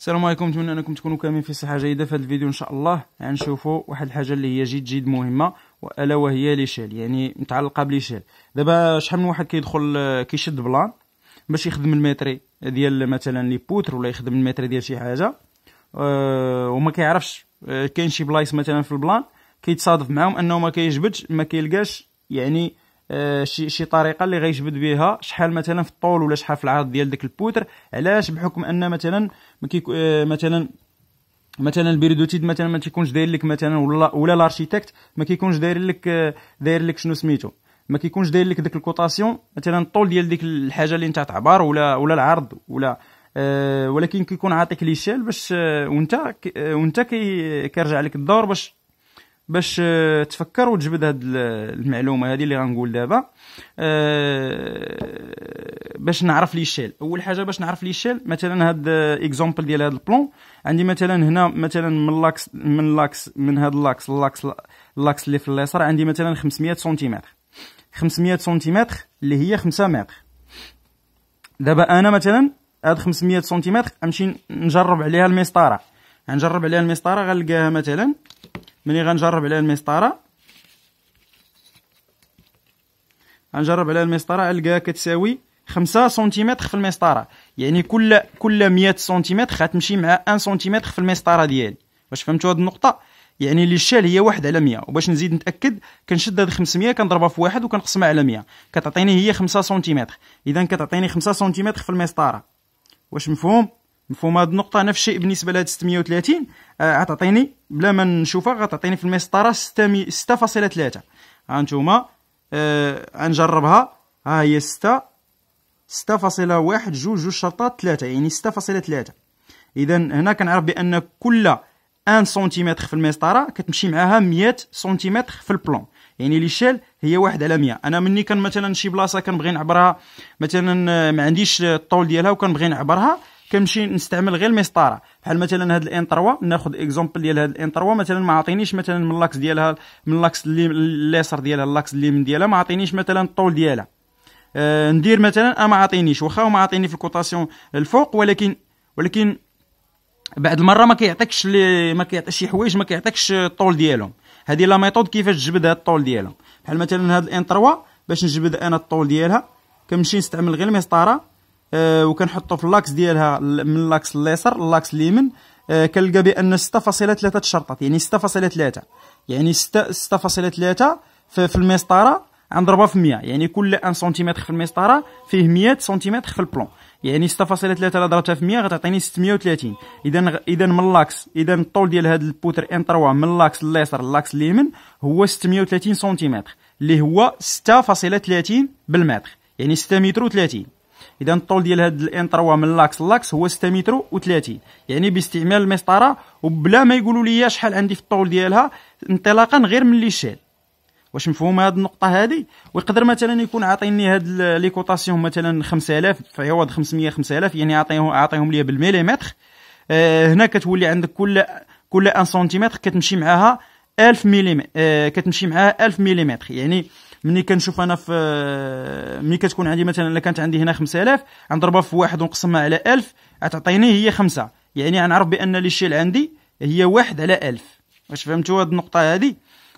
السلام عليكم نتمنى انكم تكونوا كاملين في صحه جيده في هذا الفيديو ان شاء الله غنشوفوا يعني واحد الحاجه اللي هي جد جد مهمه والا وهي ليشيل يعني متعلقه بليشيل دابا شحال من واحد كيدخل كيشد بلان باش يخدم المتري ديال مثلا لي بوتر ولا يخدم المتري ديال شي حاجه أه وما كيعرفش آه، كاين شي بلايص مثلا في البلان كيتصادف معاهم انه ما كيجبدش ما كيلقاش يعني آه، شي شي طريقه اللي غيجبد بها شحال مثلا في الطول ولا شحال في العرض ديال داك البوتر علاش بحكم ان مثلا ما آه، مثلا مثلا البيريدوتيد مثلا ما تيكونش داير لك مثلا ولا ولا لارشيتكت ما كيكونش داير لك آه، داير لك شنو سميتو ما كيكونش داير لك داك الكوتاسيون مثلا الطول ديال ديك الحاجه اللي انت تعبر ولا ولا العرض ولا أه ولكن كيكون عاطيك ليشيل باش وانت وانت كيرجع لك الدور باش باش آه، تفكر وتجبد هاد المعلومه هذه اللي غنقول دابا آه، باش نعرف لي شيل اول حاجه باش نعرف لي شيل مثلا هاد اكزومبل ديال هاد البلون عندي مثلا هنا مثلا من لاكس من لاكس من هاد اللاكس لاكس اللاكس اللي في اليسار عندي مثلا 500 سنتيمتر 500 سنتيمتر اللي هي 5 متر دابا انا مثلا هاد 500 سنتيمتر غنمشي نجرب عليها المسطره غنجرب عليها المسطره غنلقاها مثلا ملي غنجرب عليها المسطره غنجرب عليها المسطره غنلقاها كتساوي 5 سنتيمتر في المسطره يعني كل كل 100 سنتيمتر غتمشي مع 1 سنتيمتر في المسطره ديالي واش فهمتوا هذه النقطه يعني اللي الشال هي واحد على 100 وباش نزيد نتاكد كنشد هاد 500 كنضربها في واحد وكنقسمها على 100 كتعطيني هي 5 سنتيمتر اذا كتعطيني 5 سنتيمتر في المسطره واش مفهوم مفهوم هذه النقطة نفس الشيء بالنسبة لهاد 630 غتعطيني آه بلا ما نشوفها غتعطيني في المسطرة 6.3 ها انتوما آه غنجربها ها هي 6 6.1 جوج جوج شرطات 3 يعني 6.3 اذا هنا كنعرف بان كل 1 سنتيمتر في المسطره كتمشي معاها 100 سنتيمتر في البلون يعني ليشيل هي واحد على 100 انا مني كان مثلا شي بلاصه كنبغي نعبرها مثلا آه، ما عنديش الطول ديالها وكنبغي نعبرها كنمشي نستعمل غير المسطره بحال مثلا هاد الان 3 ناخذ اكزومبل ديال هاد الان 3 مثلا ما عطينيش مثلا من اللاكس ديالها من اللاكس اللي اليسار ديالها اللاكس اللي من ديالها ما عطينيش مثلا الطول ديالها أه ندير مثلا انا ما عطينيش واخا ما عطيني في الكوتاسيون الفوق ولكن ولكن بعد المره ما كيعطيكش لي ما كيعطيش شي حوايج ما كيعطيكش الطول ديالهم هذه لا ميثود كيفاش تجبد هاد الطول ديالهم بحال مثلا هاد الان 3 باش نجبد انا الطول ديالها كنمشي نستعمل غير المسطره آه، وكنحطو في اللاكس ديالها من اللاكس اليسر اللاكس اليمين آه، كنلقى بان 6.3 تشرطات يعني 6.3 يعني 6.3 في المسطره عند 4 في 100 يعني كل 1 سنتيمتر في المسطره فيه 100 سنتيمتر في البلون يعني 6.3 الا في 100 غتعطيني 630 اذا اذا من لاكس اذا الطول ديال هذا البوتر ان 3 من لاكس اليسر لاكس اليمين هو 630 سنتيمتر اللي هو 6.30 بالمتر يعني 6 متر و 30 اذا الطول ديال هاد الان 3 من لاكس لاكس هو 6 متر و30 يعني باستعمال المسطره وبلا ما يقولوا لي شحال عندي في الطول ديالها انطلاقا غير من ليشيل واش مفهوم هاد النقطه هادي ويقدر مثلا يكون عاطيني هاد لي كوطاسيون مثلا 5000 في عوض 500 5000 يعني عاطيهم عاطيهم ليا بالمليمتر آه هنا كتولي عندك كل كل 1 سنتيمتر كتمشي معاها 1000 ملم آه كتمشي معاها 1000 ملم يعني آه ملي كنشوف انا في ملي كتكون عندي مثلا الا كانت عندي هنا 5000 غنضربها في واحد ونقسمها على 1000 غتعطيني هي خمسة يعني غنعرف بان لي شيل عندي هي واحد على 1000 واش فهمتوا هذه النقطه هذه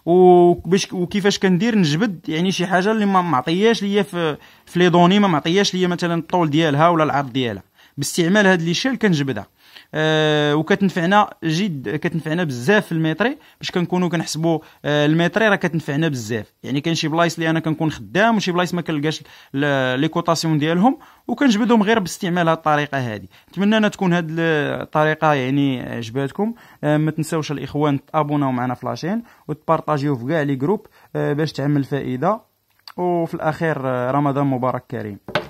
وباش وكيفاش كندير نجبد يعني شي حاجه اللي ما معطياش ليا في في لي دوني ما معطياش ليا مثلا الطول ديالها ولا العرض ديالها باستعمال هاد لي شيل كنجبدها آه وكتنفعنا جد كتنفعنا بزاف في الميتري باش كنكونوا كنحسبوا آه راه كتنفعنا بزاف يعني كاين شي بلايص اللي انا كنكون خدام وشي بلايص ما كنلقاش لي كوتاسيون ديالهم وكنجبدهم غير باستعمال هذه الطريقه هذه نتمنى ان تكون هذه الطريقه يعني عجباتكم آه ما تنساوش الاخوان تابوناو معنا في لاشين وتبارطاجيو في كاع لي جروب آه، باش تعمل فائده وفي الاخير آه، رمضان مبارك كريم